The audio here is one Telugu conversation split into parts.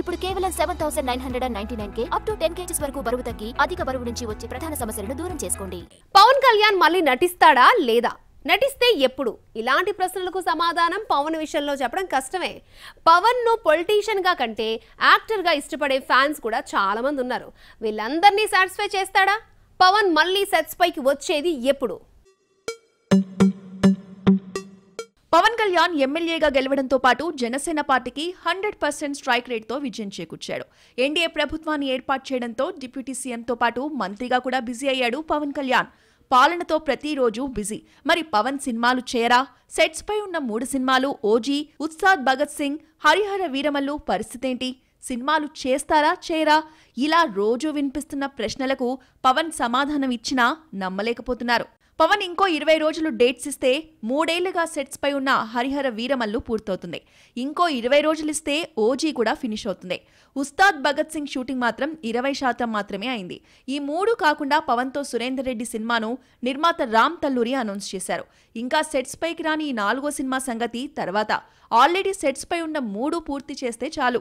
ఇప్పుడు కేవలం seven thousand nine hundred and ninety nine కే అప్ టు టెన్ కేజీస్ వరకు బరువు తగ్గి అధిక బరువు నుంచి వచ్చే ప్రధాన సమస్యలను దూరం చేసుకోండి పవన్ కళ్యాణ్ మళ్ళీ నటిస్తాడా లేదా నటిస్తే ఎప్పుడు ఇలాంటి ప్రశ్నలకు సమాధానం పవన్ విషయంలో చెప్పడం కష్టమే పవన్ ను పొలిటీషియన్ గా కంటే యాక్టర్ గా ఇష్టపడే ఫ్యాన్స్ కూడా చాలా మంది ఉన్నారు వీళ్ళందరినీ సాటిస్ఫై చేస్తాడా పవన్ మళ్ళీ సెట్స్ పైకి వచ్చేది ఎప్పుడు కళ్యాణ్ ఎమ్మెల్యేగా గెలవడంతో పాటు జనసేన పార్టీకి హండ్రెడ్ పర్సెంట్ స్ట్రైక్ రేట్తో విజయం చేకూర్చాడు ఎన్డీఏ ప్రభుత్వాన్ని ఏర్పాటు చేయడంతో డిప్యూటీ సీఎంతో పాటు మంత్రిగా కూడా బిజీ అయ్యాడు పవన్ కళ్యాణ్ పాలనతో ప్రతిరోజు బిజీ మరి పవన్ సినిమాలు చేయరా పై ఉన్న మూడు సినిమాలు ఓజీ ఉత్సాద్ భగత్ సింగ్ హరిహర వీరమల్లు పరిస్థితి ఏంటి సినిమాలు చేస్తారా చేయరా ఇలా రోజూ వినిపిస్తున్న ప్రశ్నలకు పవన్ సమాధానం ఇచ్చినా నమ్మలేకపోతున్నారు పవన్ ఇంకో ఇరవై రోజులు డేట్స్ ఇస్తే మూడేళ్లుగా సెట్స్ పై ఉన్న హరిహర వీరమల్లు పూర్తవుతుంది ఇంకో ఇరవై రోజులు ఇస్తే ఓజీ కూడా ఫినిష్ అవుతుంది ఉస్తాద్ భగత్ సింగ్ షూటింగ్ మాత్రం ఇరవై శాతం మాత్రమే అయింది ఈ మూడు కాకుండా పవన్తో సురేందర్ రెడ్డి సినిమాను నిర్మాత రామ్ తల్లూరి అనౌన్స్ చేశారు ఇంకా సెట్స్ పైకి రాని ఈ నాలుగో సినిమా సంగతి తర్వాత ఆల్రెడీ సెట్స్ పై ఉన్న మూడు పూర్తి చేస్తే చాలు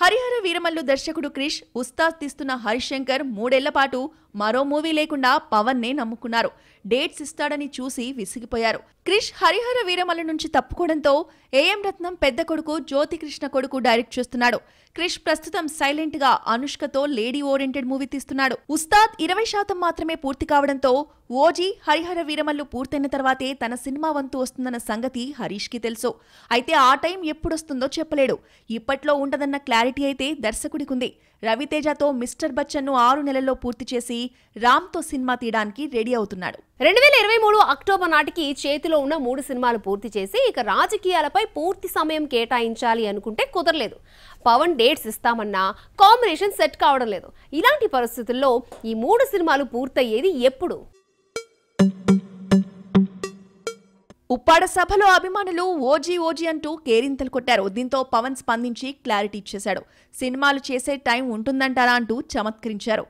హరిహర వీరమల్లు దర్శకుడు క్రిష్ ఉస్తాద్ తీస్తున్న హరిశంకర్ మూడేళ్ల పాటు మరో మూవీ లేకుండా పవన్ నే నమ్ముకున్నారు డేట్స్ ఇస్తాడని చూసి విసిగిపోయారు క్రిష్ హరిహర వీరమల్లు నుంచి తప్పుకోవడంతో ఏఎం రత్నం పెద్ద కొడుకు జ్యోతికృష్ణ కొడుకు డైరెక్ట్ చేస్తున్నాడు క్రిష్ ప్రస్తుతం సైలెంట్ గా అనుష్కతో లేడీ ఓరియంటెడ్ మూవీ తీస్తున్నాడు ఉస్తాద్ ఇరవై శాతం మాత్రమే పూర్తి కావడంతో ఓజీ హరిహర వీరమల్లు పూర్తయిన తర్వాతే తన సినిమా వంతు వస్తుందన్న సంగతి కి తెలుసు అయితే ఆ టైం ఎప్పుడొస్తుందో చెప్పలేడు ఇప్పట్లో ఉండదన్న క్లారిటీ క్లారిటీ అయితే దర్శకుడికుంది రవితేజతో మిస్టర్ బచ్చన్ను ఆరు నెలల్లో పూర్తి చేసి రామ్ తో సినిమా తీయడానికి రెడీ అవుతున్నాడు రెండు వేల ఇరవై మూడు అక్టోబర్ నాటికి చేతిలో ఉన్న మూడు సినిమాలు పూర్తి చేసి ఇక రాజకీయాలపై పూర్తి సమయం కేటాయించాలి అనుకుంటే కుదరలేదు పవన్ డేట్స్ ఇస్తామన్నా కాంబినేషన్ సెట్ కావడం లేదు ఇలాంటి పరిస్థితుల్లో ఈ మూడు సినిమాలు పూర్తయ్యేది ఎప్పుడు ఉప్పాడ సభలో అభిమానులు ఓజీ ఓజీ అంటూ కేరింతలు కొట్టారు దీంతో పవన్ స్పందించి క్లారిటీ ఇచ్చేశాడు సినిమాలు చేసే టైం ఉంటుందంటారా అంటూ చమత్కరించారు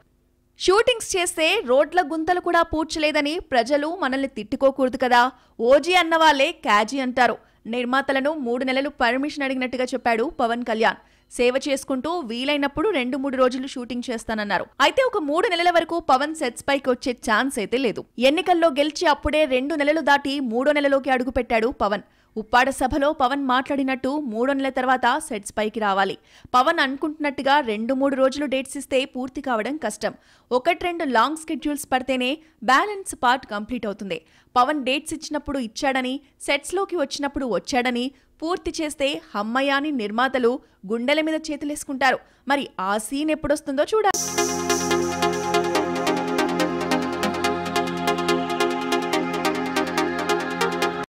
షూటింగ్స్ చేస్తే రోడ్ల గుంతలు కూడా పూడ్చలేదని ప్రజలు మనల్ని తిట్టుకోకూడదు కదా ఓజీ అన్నవాళ్లే క్యాజీ అంటారు నిర్మాతలను మూడు నెలలు పర్మిషన్ అడిగినట్టుగా చెప్పాడు పవన్ కళ్యాణ్ సేవ చేసుకుంటూ వీలైనప్పుడు రెండు మూడు రోజులు షూటింగ్ చేస్తానన్నారు అయితే ఒక మూడు నెలల వరకు పవన్ సెట్స్ పైకి వచ్చే ఛాన్స్ అయితే లేదు ఎన్నికల్లో గెలిచి అప్పుడే రెండు నెలలు దాటి మూడో నెలలోకి అడుగుపెట్టాడు పవన్ ఉప్పాడ సభలో పవన్ మాట్లాడినట్టు మూడొనెల తర్వాత సెట్స్ పైకి రావాలి పవన్ అనుకుంటున్నట్టుగా రెండు మూడు రోజులు డేట్స్ ఇస్తే పూర్తి కావడం కష్టం ఒకటి రెండు లాంగ్ స్కెడ్యూల్స్ పడితేనే బ్యాలెన్స్ పార్ట్ కంప్లీట్ అవుతుంది పవన్ డేట్స్ ఇచ్చినప్పుడు ఇచ్చాడని సెట్స్లోకి వచ్చినప్పుడు వచ్చాడని పూర్తి చేస్తే హమ్మయాని నిర్మాతలు గుండెల మీద చేతులేసుకుంటారు మరి ఆ సీన్ ఎప్పుడొస్తుందో చూడాలి